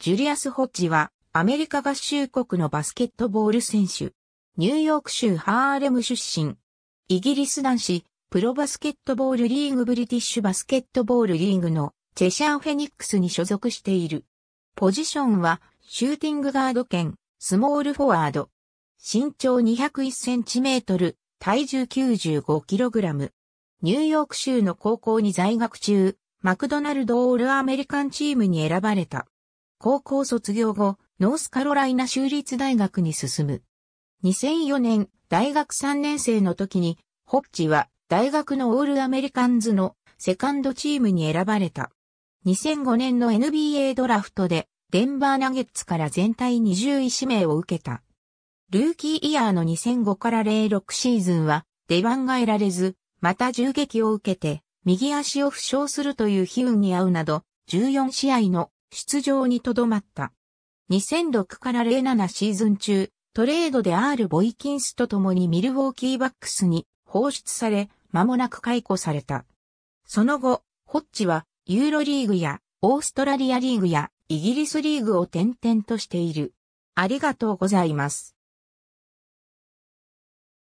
ジュリアス・ホッジは、アメリカ合衆国のバスケットボール選手。ニューヨーク州ハーレム出身。イギリス男子、プロバスケットボールリーグブリティッシュバスケットボールリーグのチェシャーフェニックスに所属している。ポジションは、シューティングガード兼、スモールフォワード。身長2 0 1トル、体重9 5ラム。ニューヨーク州の高校に在学中、マクドナルドオールアメリカンチームに選ばれた。高校卒業後、ノースカロライナ州立大学に進む。2004年、大学3年生の時に、ホッジは大学のオールアメリカンズのセカンドチームに選ばれた。2005年の NBA ドラフトで、デンバーナゲッツから全体20位指名を受けた。ルーキーイヤーの2005から06シーズンは出番が得られず、また銃撃を受けて、右足を負傷するという悲運に遭うなど、14試合の出場にとどまった。2006から07シーズン中、トレードで R・ ボイキンスと共にミルウォーキーバックスに放出され、間もなく解雇された。その後、ホッチはユーロリーグやオーストラリアリーグやイギリスリーグを転々としている。ありがとうございます。